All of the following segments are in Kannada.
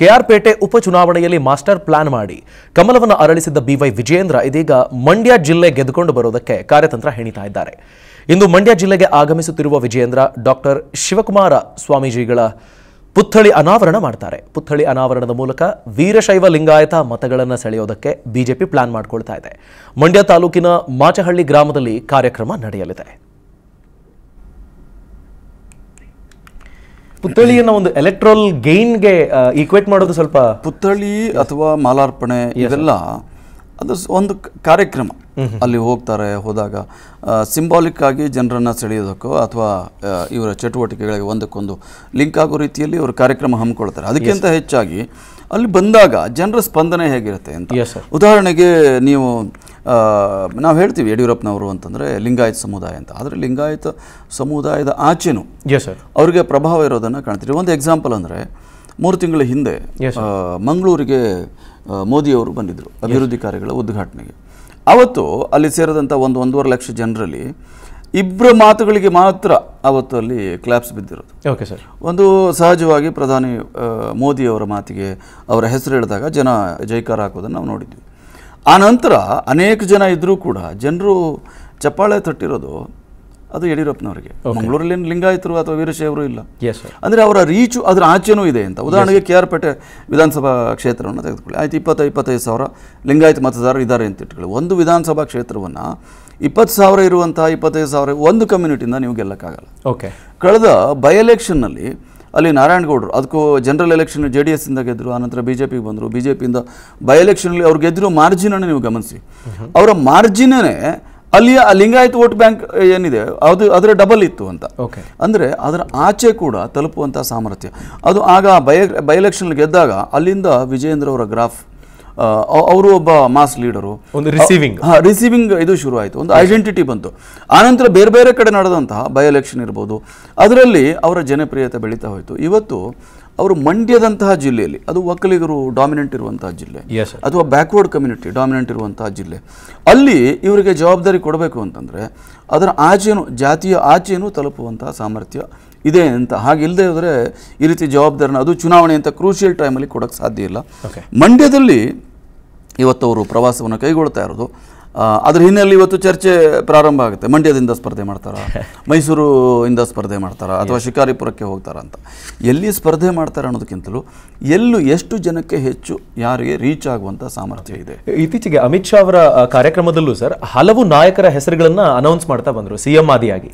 ಕೆಆರ್ಪೇಟೆ ಉಪಚುನಾವಣೆಯಲ್ಲಿ ಮಾಸ್ಟರ್ ಪ್ಲಾನ್ ಮಾಡಿ ಕಮಲವನ್ನು ಅರಳಿಸಿದ್ದ ಬಿವೈ ವಿಜಯೇಂದ್ರ ಇದೀಗ ಮಂಡ್ಯ ಜಿಲ್ಲೆ ಗೆದ್ದುಕೊಂಡು ಬರುವುದಕ್ಕೆ ಕಾರ್ಯತಂತ್ರ ಹೆಣಿತಾ ಇದ್ದಾರೆ ಇಂದು ಮಂಡ್ಯ ಜಿಲ್ಲೆಗೆ ಆಗಮಿಸುತ್ತಿರುವ ವಿಜಯೇಂದ್ರ ಡಾಕ್ಟರ್ ಶಿವಕುಮಾರ ಸ್ವಾಮೀಜಿಗಳ ಪುತ್ಥಳಿ ಅನಾವರಣ ಮಾಡ್ತಾರೆ ಪುತ್ಥಳಿ ಅನಾವರಣದ ಮೂಲಕ ವೀರಶೈವ ಲಿಂಗಾಯತ ಮತಗಳನ್ನು ಸೆಳೆಯೋದಕ್ಕೆ ಬಿಜೆಪಿ ಪ್ಲಾನ್ ಮಾಡಿಕೊಳ್ತಾ ಇದೆ ಮಂಡ್ಯ ತಾಲೂಕಿನ ಮಾಚಹಳ್ಳಿ ಗ್ರಾಮದಲ್ಲಿ ಕಾರ್ಯಕ್ರಮ ನಡೆಯಲಿದೆ ಪುತ್ಥಳಿಯನ್ನ ಒಂದು ಎಲೆಕ್ಟ್ರಲ್ ಗೈನ್ಗೆ ಈಕ್ವೇಟ್ ಮಾಡೋದು ಸ್ವಲ್ಪ ಪುತ್ಥಳಿ ಅಥವಾ ಮಾಲಾರ್ಪಣೆ ಇದೆಲ್ಲ ಅದು ಒಂದು ಕಾರ್ಯಕ್ರಮ ಅಲ್ಲಿ ಹೋಗ್ತಾರೆ ಹೋದಾಗ ಸಿಂಬಾಲಿಕ್ ಆಗಿ ಜನರನ್ನು ಸೆಳೆಯೋದಕ್ಕೋ ಅಥವಾ ಇವರ ಚಟುವಟಿಕೆಗಳಿಗೆ ಒಂದಕ್ಕೊಂದು ಲಿಂಕ್ ಆಗೋ ರೀತಿಯಲ್ಲಿ ಇವರು ಕಾರ್ಯಕ್ರಮ ಹಮ್ಮಿಕೊಳ್ತಾರೆ ಅದಕ್ಕಿಂತ ಹೆಚ್ಚಾಗಿ ಅಲ್ಲಿ ಬಂದಾಗ ಜನರ ಸ್ಪಂದನೆ ಹೇಗಿರುತ್ತೆ ಅಂತ ಉದಾಹರಣೆಗೆ ನೀವು ನಾವು ಹೇಳ್ತೀವಿ ಯಡಿಯೂರಪ್ಪನವರು ಅಂತಂದರೆ ಲಿಂಗಾಯತ ಸಮುದಾಯ ಅಂತ ಆದರೆ ಲಿಂಗಾಯತ ಸಮುದಾಯದ ಆಚೆನೂ ಸರ್ ಅವರಿಗೆ ಪ್ರಭಾವ ಇರೋದನ್ನು ಕಾಣ್ತೀವಿ ಒಂದು ಎಕ್ಸಾಂಪಲ್ ಅಂದರೆ ಮೂರು ತಿಂಗಳ ಹಿಂದೆ ಮಂಗಳೂರಿಗೆ ಮೋದಿಯವರು ಬಂದಿದ್ದರು ಅಭಿವೃದ್ಧಿ ಕಾರ್ಯಗಳ ಉದ್ಘಾಟನೆಗೆ ಅವತ್ತು ಅಲ್ಲಿ ಸೇರಿದಂಥ ಒಂದು ಒಂದೂವರೆ ಲಕ್ಷ ಜನರಲ್ಲಿ ಇಬ್ಬರ ಮಾತುಗಳಿಗೆ ಮಾತ್ರ ಅವತ್ತು ಅಲ್ಲಿ ಕ್ಲಾಪ್ಸ್ ಬಿದ್ದಿರೋದು ಓಕೆ ಸರ್ ಒಂದು ಸಹಜವಾಗಿ ಪ್ರಧಾನಿ ಮೋದಿಯವರ ಮಾತಿಗೆ ಅವರ ಹೆಸರು ಹೇಳಿದಾಗ ಜನ ಜೈಕಾರ ಹಾಕೋದನ್ನು ನಾವು ನೋಡಿದ್ವಿ ಆ ನಂತರ ಅನೇಕ ಜನ ಇದ್ದರೂ ಕೂಡ ಜನರು ಚಪ್ಪಾಳೆ ತಟ್ಟಿರೋದು ಅದು ಯಡಿಯೂರಪ್ಪನವರಿಗೆ ಮಂಗಳೂರಲ್ಲಿ ಲಿಂಗಾಯತರು ಅಥವಾ ವೀರಶೈವರು ಇಲ್ಲ ಅಂದರೆ ಅವರ ರೀಚು ಅದರ ಆಚೆನೂ ಇದೆ ಅಂತ ಉದಾಹರಣೆಗೆ ಕೆ ಆರ್ ಪೇಟೆ ವಿಧಾನಸಭಾ ಕ್ಷೇತ್ರವನ್ನು ತೆಗೆದುಕೊಳ್ಳಿ ಆಯ್ತು ಇಪ್ಪತ್ತು ಇಪ್ಪತ್ತೈದು ಸಾವಿರ ಲಿಂಗಾಯತ ಮತದಾರರು ಇದ್ದಾರೆ ಅಂತ ಇಟ್ಕೊಳ್ಳಿ ಒಂದು ವಿಧಾನಸಭಾ ಕ್ಷೇತ್ರವನ್ನು ಇಪ್ಪತ್ತು ಸಾವಿರ ಇರುವಂತಹ ಇಪ್ಪತ್ತೈದು ಸಾವಿರ ಒಂದು ಕಮ್ಯುನಿಟಿಯಿಂದ ನೀವು ಗೆಲ್ಲಕ್ಕಾಗಲ್ಲ ಓಕೆ ಕಳೆದ ಬೈ ಎಲೆಕ್ಷನ್ನಲ್ಲಿ ಅಲ್ಲಿ ನಾರಾಯಣಗೌಡರು ಅದಕ್ಕೂ ಜನರಲ್ ಎಲೆಕ್ಷನ್ ಜೆ ಡಿ ಎಸ್ಸಿಂದ ಗೆದ್ದರು ಆನಂತರ ಬಿ ಜೆ ಪಿಗೆ ಬಂದರು ಬಿ ಜೆ ಪಿಯಿಂದ ಬೈ ಎಲೆಕ್ಷನಲ್ಲಿ ಅವ್ರು ಗೆದ್ದಿರೋ ಮಾರ್ಜಿನನ್ನು ನೀವು ಗಮನಿಸಿ ಅವರ ಮಾರ್ಜಿನೇ ಅಲ್ಲಿಯ ಲಿಂಗಾಯತ್ ವೋಟ್ ಬ್ಯಾಂಕ್ ಏನಿದೆ ಅದು ಅದರ ಡಬಲ್ ಇತ್ತು ಅಂತ ಓಕೆ ಅಂದರೆ ಅದರ ಆಚೆ ಕೂಡ ತಲುಪುವಂಥ ಸಾಮರ್ಥ್ಯ ಅದು ಆಗ ಬೈ ಬೈ ಎಲೆಕ್ಷನ್ ಗೆದ್ದಾಗ ಅಲ್ಲಿಂದ ವಿಜಯೇಂದ್ರ ಅವರ ಗ್ರಾಫ್ ಅವರು ಒಬ್ಬ ಮಾಸ್ ಲೀಡರು ಒಂದು ರಿಸೀವಿಂಗ್ ರಿಸೀವಿಂಗ್ ಇದು ಶುರು ಆಯಿತು ಒಂದು ಐಡೆಂಟಿಟಿ ಬಂತು ಆನಂತರ ಬೇರೆ ಬೇರೆ ಕಡೆ ನಡೆದಂತಹ ಬೈ ಎಲೆಕ್ಷನ್ ಇರ್ಬೋದು ಅದರಲ್ಲಿ ಅವರ ಜನಪ್ರಿಯತೆ ಬೆಳೀತಾ ಹೋಯಿತು ಇವತ್ತು ಅವರು ಮಂಡ್ಯದಂತಹ ಜಿಲ್ಲೆಯಲ್ಲಿ ಅದು ಒಕ್ಕಲಿಗರು ಡಾಮಿನೆಂಟ್ ಇರುವಂತಹ ಜಿಲ್ಲೆ ಅಥವಾ ಬ್ಯಾಕ್ವರ್ಡ್ ಕಮ್ಯುನಿಟಿ ಡಾಮಿನೆಂಟ್ ಇರುವಂತಹ ಜಿಲ್ಲೆ ಅಲ್ಲಿ ಇವರಿಗೆ ಜವಾಬ್ದಾರಿ ಕೊಡಬೇಕು ಅಂತಂದರೆ ಅದರ ಆಚೆಯನ್ನು ಜಾತಿಯ ಆಚೆಯನ್ನು ತಲುಪುವಂತಹ ಸಾಮರ್ಥ್ಯ ಇದೆ ಅಂತ ಹಾಗಿಲ್ಲದೆ ಹೋದರೆ ಈ ರೀತಿ ಜವಾಬ್ದಾರಿನ ಅದು ಚುನಾವಣೆ ಅಂತ ಕ್ರೂಷಿಯಲ್ ಟೈಮಲ್ಲಿ ಕೊಡೋಕ್ಕೆ ಸಾಧ್ಯ ಇಲ್ಲ ಮಂಡ್ಯದಲ್ಲಿ ಇವತ್ತು ಅವರು ಪ್ರವಾಸವನ್ನು ಕೈಗೊಳ್ತಾ ಇರೋದು ಅದ್ರ ಹಿನ್ನೆಲೆ ಇವತ್ತು ಚರ್ಚೆ ಪ್ರಾರಂಭ ಆಗುತ್ತೆ ಮಂಡ್ಯದಿಂದ ಸ್ಪರ್ಧೆ ಮಾಡ್ತಾರ ಮೈಸೂರು ಇಂದ ಸ್ಪರ್ಧೆ ಮಾಡ್ತಾರಾ ಅಥವಾ ಶಿಕಾರಿಪುರಕ್ಕೆ ಹೋಗ್ತಾರ ಅಂತ ಎಲ್ಲಿ ಸ್ಪರ್ಧೆ ಮಾಡ್ತಾರೆ ಅನ್ನೋದಕ್ಕಿಂತಲೂ ಎಲ್ಲೂ ಎಷ್ಟು ಜನಕ್ಕೆ ಹೆಚ್ಚು ಯಾರಿಗೆ ರೀಚ್ ಆಗುವಂತ ಸಾಮರ್ಥ್ಯ ಇದೆ ಇತ್ತೀಚೆಗೆ ಅಮಿತ್ ಶಾ ಅವರ ಕಾರ್ಯಕ್ರಮದಲ್ಲೂ ಸರ್ ಹಲವು ನಾಯಕರ ಹೆಸರುಗಳನ್ನ ಅನೌನ್ಸ್ ಮಾಡ್ತಾ ಬಂದರು ಸಿಎಂ ಆದಿಯಾಗಿ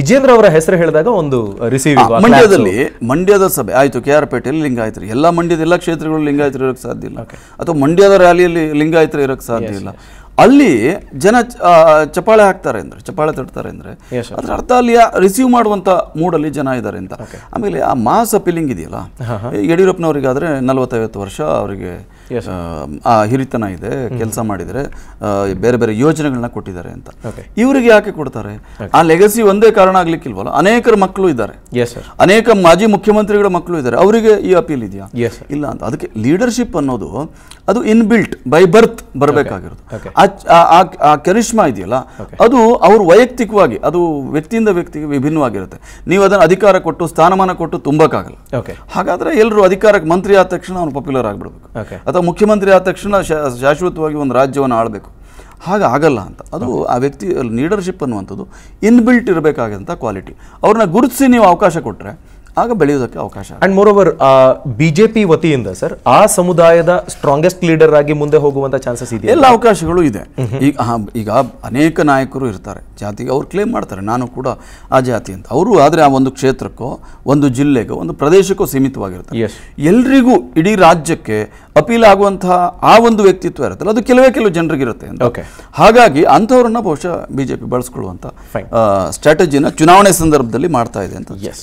ವಿಜೇಂದ್ರ ಅವರ ಹೆಸರು ಹೇಳಿದಾಗ ಒಂದು ರಿಸೀವ್ ಮಂಡ್ಯದಲ್ಲಿ ಮಂಡ್ಯದ ಸಭೆ ಆಯಿತು ಕೆ ಆರ್ ಪೇಟೆಯಲ್ಲಿ ಲಿಂಗಾಯತರು ಎಲ್ಲ ಮಂಡ್ಯದ ಎಲ್ಲ ಕ್ಷೇತ್ರಗಳು ಲಿಂಗಾಯತರು ಇರೋಕೆ ಸಾಧ್ಯ ಇಲ್ಲ ಅಥವಾ ಮಂಡ್ಯದ ರ್ಯಾಲಿಯಲ್ಲಿ ಲಿಂಗಾಯತರು ಇರೋಕೆ ಸಾಧ್ಯ ಇಲ್ಲ ಅಲ್ಲಿ ಜನ ಚಪಾಳೆ ಹಾಕ್ತಾರೆ ಅಂದರೆ ಚಪಾಳೆ ತಟ್ತಾರೆ ಅಂದರೆ ಅದರ ಅರ್ಥ ಅಲ್ಲಿ ರಿಸೀವ್ ಮಾಡುವಂಥ ಮೂಡಲ್ಲಿ ಜನ ಇದ್ದಾರೆ ಅಂತ ಆಮೇಲೆ ಆ ಮಾಸ್ ಅಪೀಲಿಂಗ್ ಇದೆಯಲ್ಲ ಯಡಿಯೂರಪ್ಪನವರಿಗಾದರೆ ನಲವತ್ತೈವತ್ತು ವರ್ಷ ಅವರಿಗೆ ಆ ಹಿರಿತನ ಇದೆ ಕೆಲಸ ಮಾಡಿದರೆ ಬೇರೆ ಬೇರೆ ಯೋಜನೆಗಳನ್ನ ಕೊಟ್ಟಿದ್ದಾರೆ ಅಂತ ಇವರಿಗೆ ಯಾಕೆ ಕೊಡ್ತಾರೆ ಆ ಲೆಗಸಿ ಒಂದೇ ಕಾರಣ ಆಗ್ಲಿಕ್ಕಿಲ್ವಲ್ಲ ಅನೇಕರ ಮಕ್ಕಳು ಇದ್ದಾರೆ ಅನೇಕ ಮಾಜಿ ಮುಖ್ಯಮಂತ್ರಿಗಳ ಮಕ್ಕಳು ಇದ್ದಾರೆ ಅವರಿಗೆ ಈ ಅಪೀಲ್ ಇದೆಯಾ ಇಲ್ಲ ಅಂತ ಅದಕ್ಕೆ ಲೀಡರ್ಶಿಪ್ ಅನ್ನೋದು ಅದು ಇನ್ಬಿಲ್ಟ್ ಬೈ ಬರ್ತ್ ಬರಬೇಕಾಗಿರೋದು ಆ ಕರಿಷ್ಮಾ ಇದೆಯಲ್ಲ ಅದು ಅವ್ರ ವೈಯಕ್ತಿಕವಾಗಿ ಅದು ವ್ಯಕ್ತಿಯಿಂದ ವ್ಯಕ್ತಿಗೆ ವಿಭಿನ್ನವಾಗಿರುತ್ತೆ ನೀವು ಅದನ್ನು ಅಧಿಕಾರ ಕೊಟ್ಟು ಸ್ಥಾನಮಾನ ಕೊಟ್ಟು ತುಂಬಕ್ಕಾಗಲ್ಲ ಹಾಗಾದ್ರೆ ಎಲ್ಲರೂ ಅಧಿಕಾರಕ್ಕೆ ಮಂತ್ರಿ ಆದ ತಕ್ಷಣ ಅವ್ನು ಪಾಪ್ಯುಲರ್ ಆಗಿಬಿಡ್ಬೇಕು ಅಥವಾ ಮುಖ್ಯಮಂತ್ರಿ ಆದ ತಕ್ಷಣ ಶಾಶ್ವತವಾಗಿ ಒಂದು ರಾಜ್ಯವನ್ನು ಆಳಬೇಕು ಆಗಲ್ಲ ಅಂತ ಅದು ಆ ವ್ಯಕ್ತಿ ಲೀಡರ್ಶಿಪ್ ಅನ್ನುವಂಥದ್ದು ಇನ್ಬಿಲ್ಟ್ ಇರಬೇಕಾದಂಥ ಕ್ವಾಲಿಟಿ ಅವ್ರನ್ನ ಗುರುತಿಸಿ ನೀವು ಅವಕಾಶ ಕೊಟ್ಟರೆ ಆಗ ಬೆಳೆಯೋದಕ್ಕೆ ಅವಕಾಶ and moreover B J P ವತಿಯಿಂದ ಸರ್ ಆ ಸಮುದಾಯದ ಸ್ಟ್ರಾಂಗೆಸ್ಟ್ ಲೀಡರ್ ಆಗಿ ಮುಂದೆ ಹೋಗುವಂತ ಚಾನ್ಸಸ್ ಇದೆ ಎಲ್ಲ ಅವಕಾಶಗಳು ಇದೆ ಈಗ ಈಗ ಅನೇಕ ನಾಯಕರು ಇರ್ತಾರೆ ಜಾತಿಗೆ ಅವ್ರು ಕ್ಲೇಮ್ ಮಾಡ್ತಾರೆ ನಾನು ಕೂಡ ಆ ಜಾತಿ ಅಂತ ಅವರು ಆದರೆ ಆ ಒಂದು ಕ್ಷೇತ್ರಕ್ಕೋ ಒಂದು ಜಿಲ್ಲೆಗೋ ಒಂದು ಪ್ರದೇಶಕ್ಕೋ ಸೀಮಿತವಾಗಿರ್ತಾರೆ ಎಲ್ರಿಗೂ ಇಡೀ ರಾಜ್ಯಕ್ಕೆ ಅಪೀಲ್ ಆಗುವಂತಹ ಆ ಒಂದು ವ್ಯಕ್ತಿತ್ವ ಇರುತ್ತಲ್ಲ ಅದು ಕೆಲವೇ ಕೆಲವು ಜನರಿಗಿರುತ್ತೆ ಅಂತ ಹಾಗಾಗಿ ಅಂಥವ್ರನ್ನ ಬಹುಶಃ ಬಿ ಜೆ ಪಿ ಬಳಸ್ಕೊಳ್ಳುವಂಥ ಸ್ಟ್ರಾಟಜಿನ ಚುನಾವಣೆ ಸಂದರ್ಭದಲ್ಲಿ ಮಾಡ್ತಾ ಇದೆ ಅಂತ ಎಸ್